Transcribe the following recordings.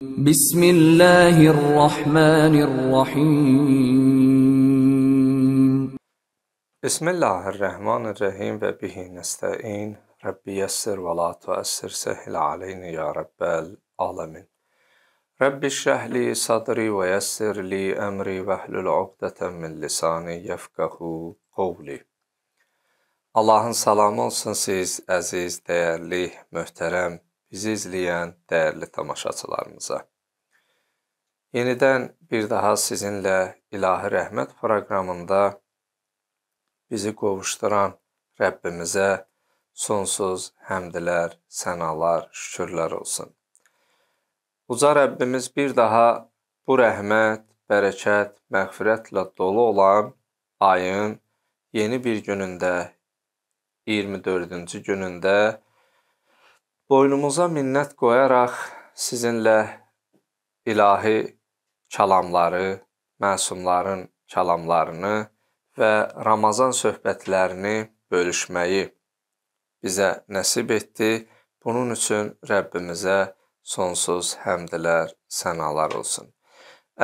بسم الله الرحمن الرحيم بسم الله الرحمن الرحيم وبه نستعين ربي يسر ولا تؤسر سهل علينا يا رب العالمين رب اشرح لي صدري ويسر لي أمري واحلل عقدة من لساني يفقه قولي Allah'ın salamı olsun siz əziz, dəyərli, möhtərəm bizi izləyən dəyərli tamaşaçılarımıza. Yenidən bir daha sizinlə İlahi Rəhmət proqramında bizi qovuşduran Rəbbimizə sonsuz həmdlər, sənalar, şükürlər olsun. Uca Rəbbimiz bir daha bu rəhmət, bərəkət, məğfirətlə dolu olan ayın yeni bir günündə 24-cü günündə Boynumuza minnət qoyaraq sizinlə ilahi kəlamları, məsumların kəlamlarını və Ramazan söhbətlərini bölüşməyi bizə nəsib etdi. Bunun üçün Rəbbimizə sonsuz həmdlər, sənalar olsun.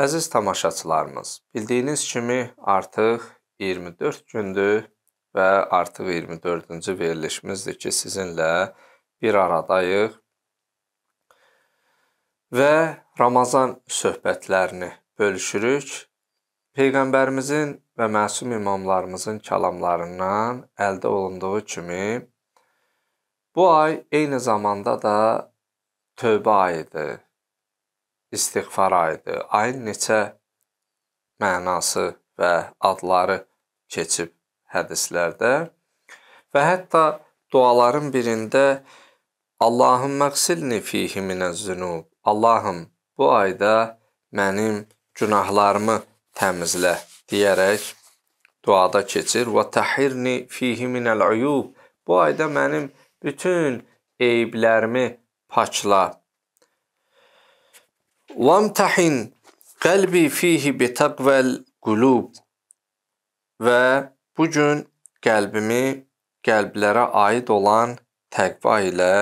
Əziz tamaşaçılarımız, bildiyiniz kimi artıq 24 gündür və artıq 24-cü verilişimizdir ki, sizinlə bir aradayıq və Ramazan söhbətlərini bölüşürük. Peyğəmbərimizin və məsum imamlarımızın kəlamlarından əldə olunduğu kimi bu ay eyni zamanda da tövbə ayıdır, istighfar ayıdır. Ayın neçə mənası və adları keçib hədislərdə və hətta duaların birində Allahım məqsilni fihi minəz-zünub. Allahım, bu ayda mənim günahlarımı təmizlə deyərək duada keçir. Və təhhirni fihi minəl-uyub. Bu ayda mənim bütün eyblərimi paçla. Vamtahin qəlbi fihi bitaqval qulub. Və bu gün qəlbimi qəlblərə aid olan təqva ilə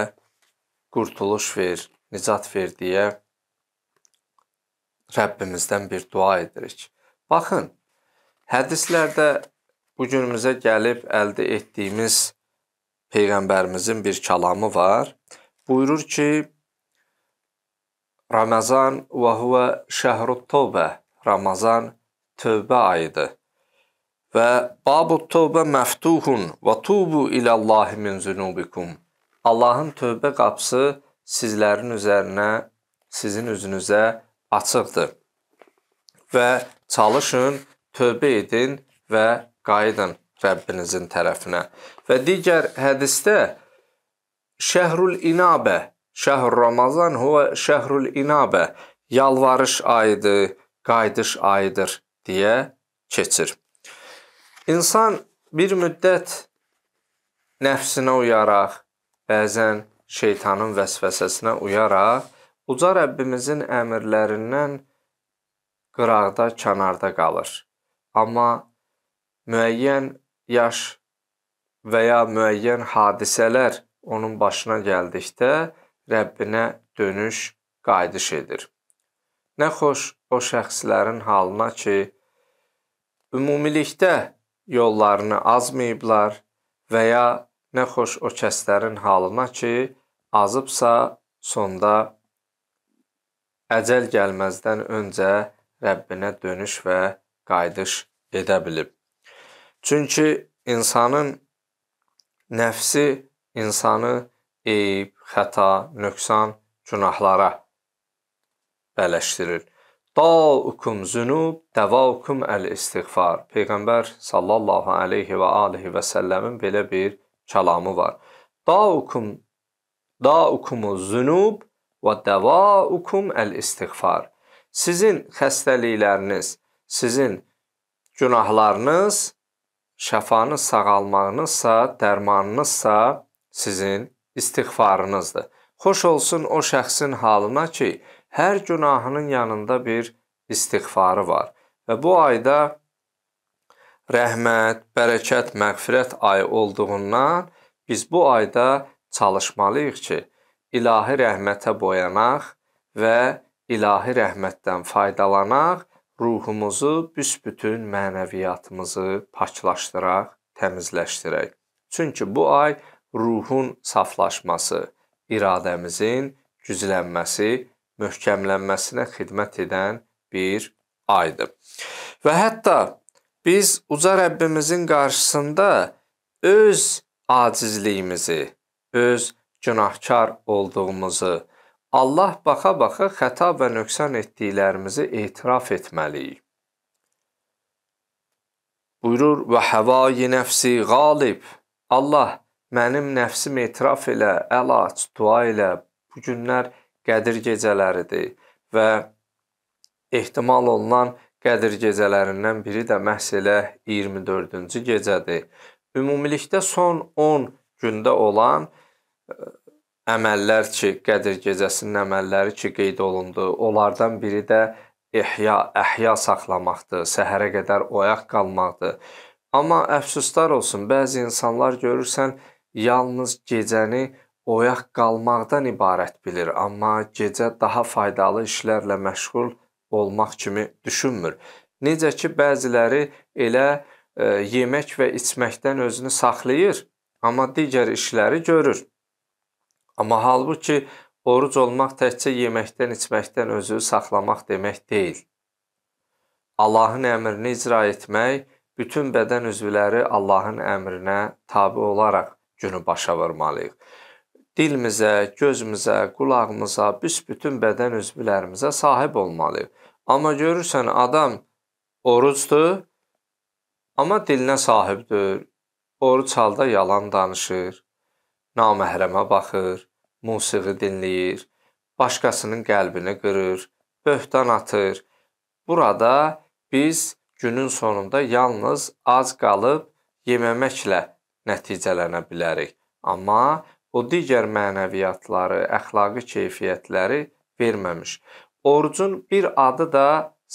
qurtuluş ver, nicat ver deyə Rəbbimizdən bir dua edirik. Baxın, hədislərdə bu günümüzə gəlib əldə etdiyimiz peyğəmbərimizin bir kəlamı var. Buyurur ki: Ramazan və huve şəhrut tövbə. Ramazan tövbə ayıdır. Və babu tövbə məftuhun və tubu ilallahi min zunubikum. Allahın tövbə qapısı sizlərin üzərinə, sizin üzünüzə açıqdır. Və çalışın, tövbə edin və qayıdın Rəbbinizin tərəfinə. Və digər hədisdə Şəhrul İnabə, Şəhr Ramazan huvə Şəhrul İnabə, yalvarış ayıdır, qayıdış ayıdır deyə keçir. İnsan bir müddət nəfsinə uyaraq, bəzən şeytanın vəsvəsəsinə uyaraq uca Rəbbimizin əmrlərindən qıraqda, kənarda qalır. Amma müəyyən yaş və ya müəyyən hadisələr onun başına gəldikdə Rəbbinə dönüş, qayıdış edir. Nə xoş o şəxslərin halına ki, ümumilikdə yollarını azmayıblar və ya Nə xoş o kəslərin halına ki, azıbsa sonda əcəl gəlməzdən öncə Rəbbinə dönüş və qayıdış edə bilib. Çünki insanın nəfsi insanı eyib, xəta, nöqsan, günahlara bələşdirir. Daukum zünub, dəvaukum əl-istighfar. Peyğəmbər sallallahu aleyhi və alihi və səlləmin belə bir kəlamı var. Daukum daukumu zunub və davaukum el-istighfar. Sizin xəstəlikləriniz, sizin günahlarınız, şəfanız, sağalmağınızsa, dərmanınızsa sizin istighfarınızdır. Xoş olsun o şəxsin halına ki, hər günahının yanında bir istighfarı var və bu ayda rəhmət, bərəkət, məğfirət ayı olduğundan biz bu ayda çalışmalıyıq ki, ilahi rəhmətə boyanaq və ilahi rəhmətdən faydalanaq, ruhumuzu, büsbütün mənəviyyatımızı paklaşdıraq, təmizləşdirək. Çünki bu ay ruhun saflaşması, iradəmizin güclənməsi, möhkəmlənməsinə xidmət edən bir aydır. Və hətta Biz uca Rəbbimizin qarşısında öz acizliyimizi, öz günahkar olduğumuzu, Allah baxa-baxa xəta və nöqsan etdiklərimizi etiraf etməliyik. Buyurur, və həvayi nəfsi qalib, Allah, mənim nəfsim etiraf elə, əlaç, dua elə, bu günlər qədir gecələridir və ehtimal olunan Qədr gecələrindən biri də məhz elə 24-cü gecədir. Ümumilikdə son 10 gündə olan e, əməllər ki, Qədr gecəsinin əməlləri ki, qeyd olundu. Onlardan biri də ihya, əhya saxlamaqdır, səhərə qədər oyaq qalmaqdır. Amma əfsuslar olsun, bəzi insanlar görürsən, yalnız gecəni oyaq qalmaqdan ibarət bilir, amma gecə daha faydalı işlərlə məşğul olmaq kimi düşünmür. Necə ki, bəziləri elə ə, e, yemək və içməkdən özünü saxlayır, amma digər işləri görür. Amma halbuki oruc olmaq təkcə yeməkdən, içməkdən özünü saxlamaq demək deyil. Allahın əmrini icra etmək, bütün bədən üzvləri Allahın əmrinə tabe olaraq günü başa vurmalıyıq dilimizə, gözümüzə, qulağımıza, büsbütün bədən üzvlərimizə sahib olmalıyıq. Amma görürsən, adam orucdur, amma dilinə sahibdir. Oruc halda yalan danışır, naməhrəmə baxır, musiqi dinləyir, başqasının qəlbini qırır, böhtan atır. Burada biz günün sonunda yalnız az qalıb yeməməklə nəticələnə bilərik. Amma o digər mənəviyyatları, əxlaqi keyfiyyətləri verməmiş. Orucun bir adı da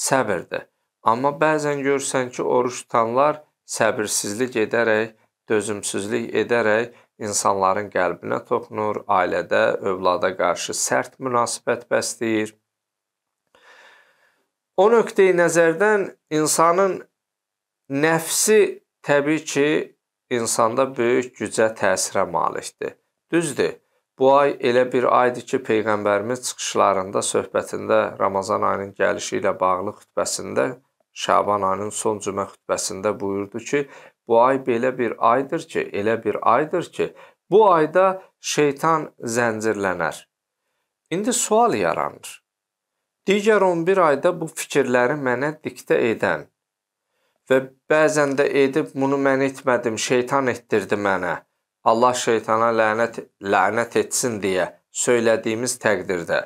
səbirdir. Amma bəzən görsən ki, oruç tutanlar səbirsizlik edərək, dözümsüzlük edərək insanların qəlbinə toxunur, ailədə, övlada qarşı sərt münasibət bəsləyir. O nöqteyi nəzərdən insanın nəfsi təbii ki, insanda böyük gücə təsirə malikdir. Düzdür, bu ay elə bir aydır ki, Peyğəmbərimiz çıxışlarında, söhbətində Ramazan ayının gəlişi ilə bağlı xütbəsində, Şaban ayının son cümə xütbəsində buyurdu ki, bu ay belə bir aydır ki, elə bir aydır ki, bu ayda şeytan zəncirlənər. İndi sual yaranır. Digər 11 ayda bu fikirləri mənə diktə edən və bəzən də edib bunu mən etmədim, şeytan etdirdi mənə Allah şeytana lənət, lənət etsin deyə söylədiyimiz təqdirdə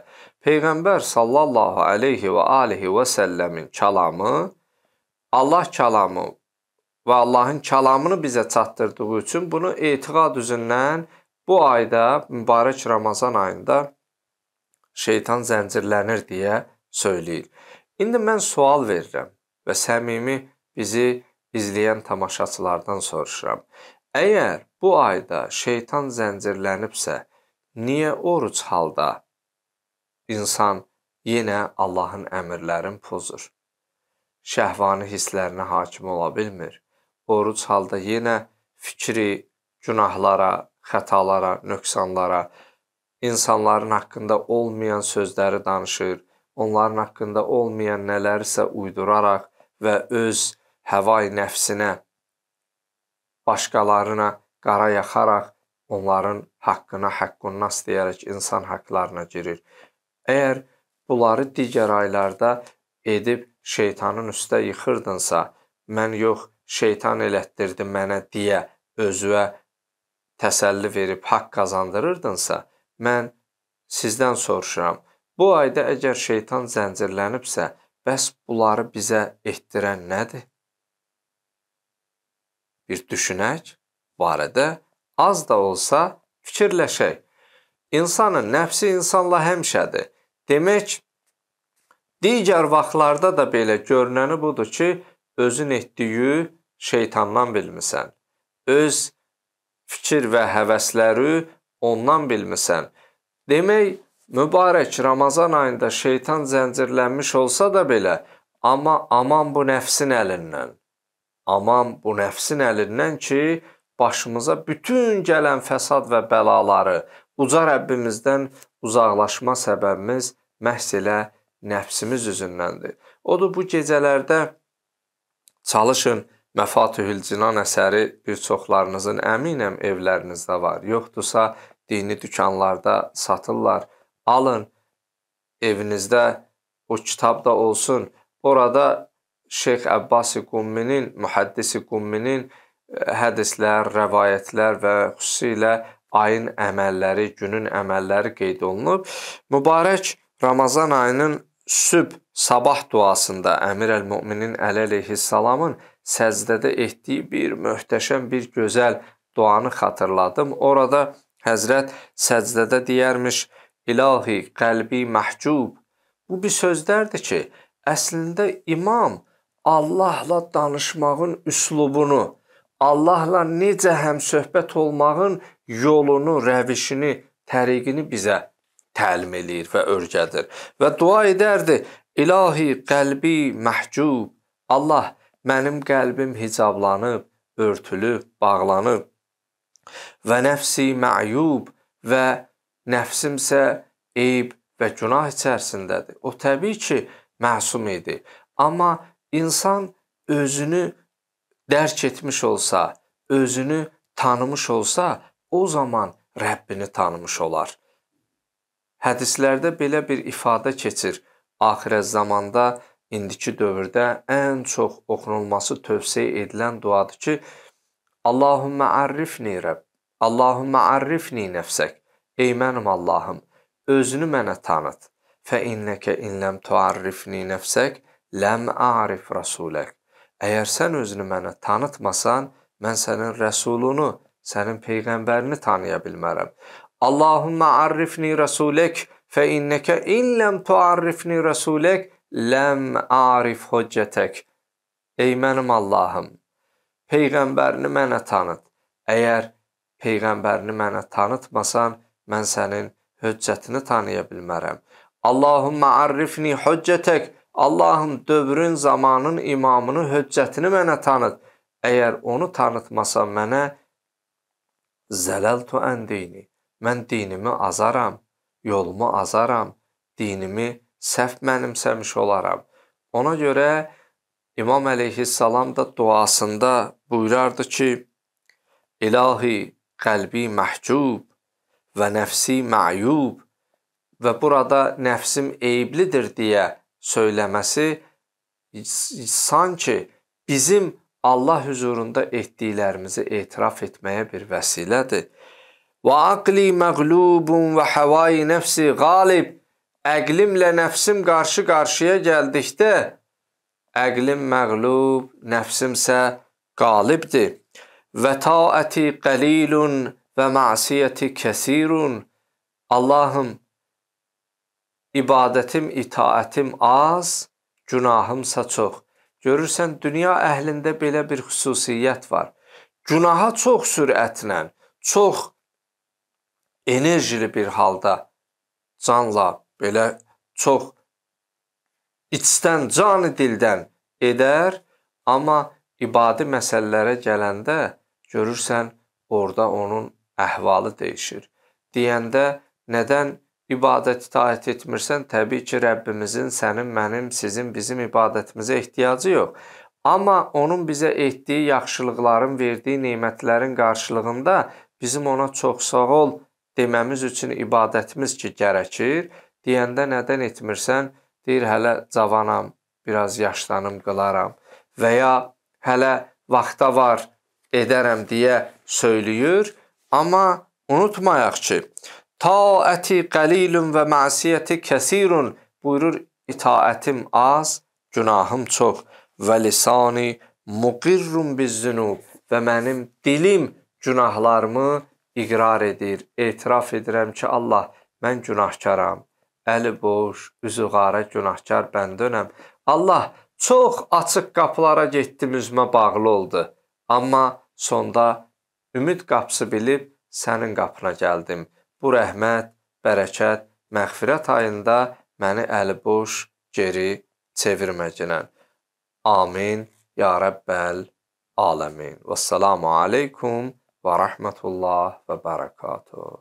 Peyğəmbər sallallahu aleyhi və alihi və səlləmin kəlamı Allah kəlamı və Allahın kəlamını bizə çatdırdığı üçün bunu etiqad üzündən bu ayda mübarək Ramazan ayında şeytan zəncirlənir deyə söyləyir. İndi mən sual verirəm və səmimi bizi izləyən tamaşaçılardan soruşuram. Əgər bu ayda şeytan zəncirlənibsə, niyə oruc halda insan yenə Allahın əmrlərini pozur? Şəhvani hisslərinə hakim ola bilmir. Oruc halda yenə fikri günahlara, xətalara, nöqsanlara, insanların haqqında olmayan sözləri danışır, onların haqqında olmayan nələrsə uyduraraq və öz həvai nəfsinə başqalarına qara yaxaraq, onların haqqına həqqunnas deyərək insan haqlarına girir. Əgər bunları digər aylarda edib şeytanın üstə yıxırdınsa, mən yox, şeytan elətdirdi mənə deyə özünə təsəlli verib haqq qazandırırdınsa, mən sizdən soruşuram. Bu ayda əgər şeytan zəncirlənibsə, bəs bunları bizə etdirən nədir? bir düşünək, barədə az da olsa fikirləşək. İnsanın nəfsi insanla həmşədir. Demək, digər vaxtlarda da belə görünəni budur ki, özün etdiyi şeytandan bilmisən. Öz fikir və həvəsləri ondan bilmisən. Demək, mübarək Ramazan ayında şeytan zəncirlənmiş olsa da belə, amma aman bu nəfsin əlindən aman bu nəfsin əlindən ki, başımıza bütün gələn fəsad və bəlaları, uca Rəbbimizdən uzaqlaşma səbəbimiz məhz elə nəfsimiz üzündəndir. Odur bu gecələrdə çalışın Məfatihül Cinan əsəri bir çoxlarınızın əminəm evlərinizdə var. Yoxdursa dini dükanlarda satırlar. Alın evinizdə o kitab da olsun. Orada Şeyx Əbbasi Qumminin, mühəddisi Qumminin e, hədislər, rəvayətlər və xüsusilə ayın əməlləri, günün əməlləri qeyd olunub. Mübarək Ramazan ayının sübh sabah duasında Əmir əl-Möminin Əli əleyhissalamın səcdədə etdiyi bir möhtəşəm, bir gözəl duanı xatırladım. Orada Həzrət səcdədə deyərmiş: "İlahi, qəlbi məhcub." Bu bir sözdərdir ki, əslində imam Allahla danışmağın üslubunu, Allahla necə həmsöhbət olmağın yolunu, rəvişini, təriqini bizə təlim eləyir və örgədir. Və dua edərdi: "İlahi, qəlbi məhcub, Allah, mənim qəlbim hicablanıb, örtülüb, bağlanıb. Və nəfsi məyub və nəfsimsə eyb və günah içərisindədir." O təbii ki, məsum idi, amma İnsan özünü dərk etmiş olsa, özünü tanımış olsa, o zaman Rəbbini tanımış olar. Hədislərdə belə bir ifadə keçir. Axirət zamanda indiki dövrdə ən çox oxunulması tövsiyə edilən duadır ki, Allahumma arifni Rəbb, Allahumma arifni nəfsək. Ey mənim Allahım, özünü mənə tanıt. Fə innəkə inləm tuarifni nəfsək, Ləm arif rəsulək. Əgər sən özünü mənə tanıtmasan, mən sənin rəsulunu, sənin peyğəmbərini tanıya bilmərəm. Allahumma arifni rəsulək fə innəkə illəm tuarifni rəsulək ləm arif hüccətək. Ey mənim Allahım, peyğəmbərini mənə tanıt. Əgər peyğəmbərini mənə tanıtmasan, mən sənin hüccətini tanıya bilmərəm. Allahumma arifni hüccətək Allahın dövrün zamanın imamını, höccətini mənə tanıt. Əgər onu tanıtmasa mənə zələltu ən dini. Mən dinimi azaram, yolumu azaram, dinimi səhv mənimsəmiş olaram. Ona görə İmam əleyhissalam da duasında buyurardı ki, İlahi, qəlbi məhcub və nəfsi məyub və burada nəfsim eyblidir deyə söyləməsi sanki bizim Allah huzurunda etdiklərimizi etiraf etməyə bir vəsilədir. Və aqli məqlubun və havai nəfsi qalib. Əqlimlə nəfsim qarşı-qarşıya gəldikdə əqlim məqlub, nəfsimsə qalibdir. Və taati qalilun və masiyati kəsirun. Allahım, ibadətim, itaətim az, günahımsa çox. Görürsən, dünya əhlində belə bir xüsusiyyət var. Günaha çox sürətlə, çox enerjili bir halda canla belə çox içdən, canı dildən edər, amma ibadi məsələlərə gələndə görürsən, orada onun əhvalı dəyişir. Deyəndə nədən ibadət itaət etmirsən, təbii ki, Rəbbimizin sənin, mənim, sizin, bizim ibadətimizə ehtiyacı yox. Amma onun bizə etdiyi yaxşılıqların, verdiyi nemətlərin qarşılığında bizim ona çox sağ ol deməmiz üçün ibadətimiz ki, gərəkir. Deyəndə nədən etmirsən? Deyir, hələ cavanam, biraz yaşlanım qılaram və ya hələ vaxta var, edərəm deyə söylüyür. Amma unutmayaq ki, Taəti qəlilun və məsiyyəti kəsirun buyurur itaətim az, günahım çox və lisani muqirrun bizzünub və mənim dilim günahlarımı iqrar edir. Etiraf edirəm ki, Allah, mən günahkaram. Əli boş, üzü qara günahkar bəndönəm. Allah, çox açıq qapılara getdim, üzmə bağlı oldu. Amma sonda ümid qapısı bilib sənin qapına gəldim.'' bu rəhmət, bərəkət, məğfirət ayında məni əliboş geri çevirməginə. Amin. Ya Rəbbəl aləmin. Vəssalamu aleykum və rəhmətullah və bərəkatuh.